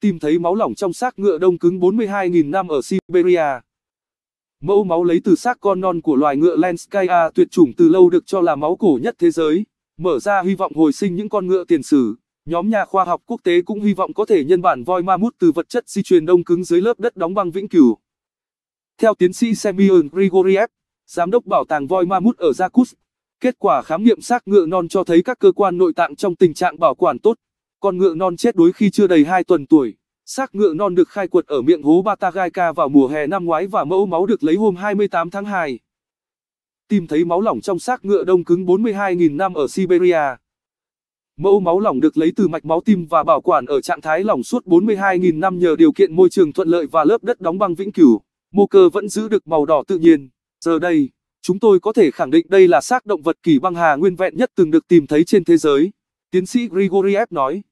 tìm thấy máu lỏng trong xác ngựa đông cứng 42.000 năm ở Siberia. Mẫu máu lấy từ xác con non của loài ngựa Lenskaya tuyệt chủng từ lâu được cho là máu cổ nhất thế giới, mở ra hy vọng hồi sinh những con ngựa tiền sử. Nhóm nhà khoa học quốc tế cũng hy vọng có thể nhân bản voi ma mút từ vật chất di truyền đông cứng dưới lớp đất đóng băng vĩnh cửu. Theo tiến sĩ Semyon Grigoriev, giám đốc bảo tàng voi ma mút ở Yakutsk, kết quả khám nghiệm xác ngựa non cho thấy các cơ quan nội tạng trong tình trạng bảo quản tốt, con ngựa non chết đuối khi chưa đầy 2 tuần tuổi. Xác ngựa non được khai quật ở miệng hố Batagaika vào mùa hè năm ngoái và mẫu máu được lấy hôm 28 tháng 2. Tìm thấy máu lỏng trong xác ngựa đông cứng 42.000 năm ở Siberia. Mẫu máu lỏng được lấy từ mạch máu tim và bảo quản ở trạng thái lỏng suốt 42.000 năm nhờ điều kiện môi trường thuận lợi và lớp đất đóng băng vĩnh cửu. Mô cơ vẫn giữ được màu đỏ tự nhiên. Giờ đây, chúng tôi có thể khẳng định đây là xác động vật kỷ băng hà nguyên vẹn nhất từng được tìm thấy trên thế giới. Tiến sĩ Grigoriev nói.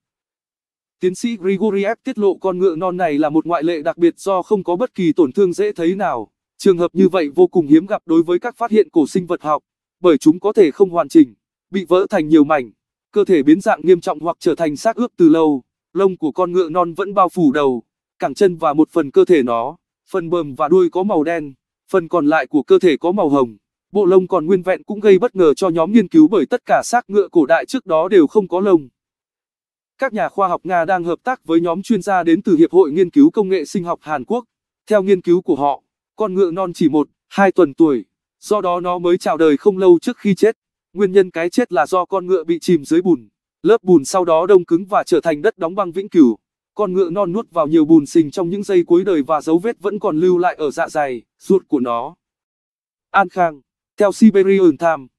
Tiến sĩ Grigoriev tiết lộ con ngựa non này là một ngoại lệ đặc biệt do không có bất kỳ tổn thương dễ thấy nào. Trường hợp như vậy vô cùng hiếm gặp đối với các phát hiện cổ sinh vật học, bởi chúng có thể không hoàn chỉnh, bị vỡ thành nhiều mảnh, cơ thể biến dạng nghiêm trọng hoặc trở thành xác ướp từ lâu. Lông của con ngựa non vẫn bao phủ đầu, cẳng chân và một phần cơ thể nó, phần bờm và đuôi có màu đen, phần còn lại của cơ thể có màu hồng. Bộ lông còn nguyên vẹn cũng gây bất ngờ cho nhóm nghiên cứu bởi tất cả xác ngựa cổ đại trước đó đều không có lông. Các nhà khoa học Nga đang hợp tác với nhóm chuyên gia đến từ Hiệp hội Nghiên cứu Công nghệ Sinh học Hàn Quốc. Theo nghiên cứu của họ, con ngựa non chỉ 1, 2 tuần tuổi, do đó nó mới chào đời không lâu trước khi chết. Nguyên nhân cái chết là do con ngựa bị chìm dưới bùn. Lớp bùn sau đó đông cứng và trở thành đất đóng băng vĩnh cửu. Con ngựa non nuốt vào nhiều bùn sình trong những giây cuối đời và dấu vết vẫn còn lưu lại ở dạ dày, ruột của nó. An Khang, theo Siberian Times.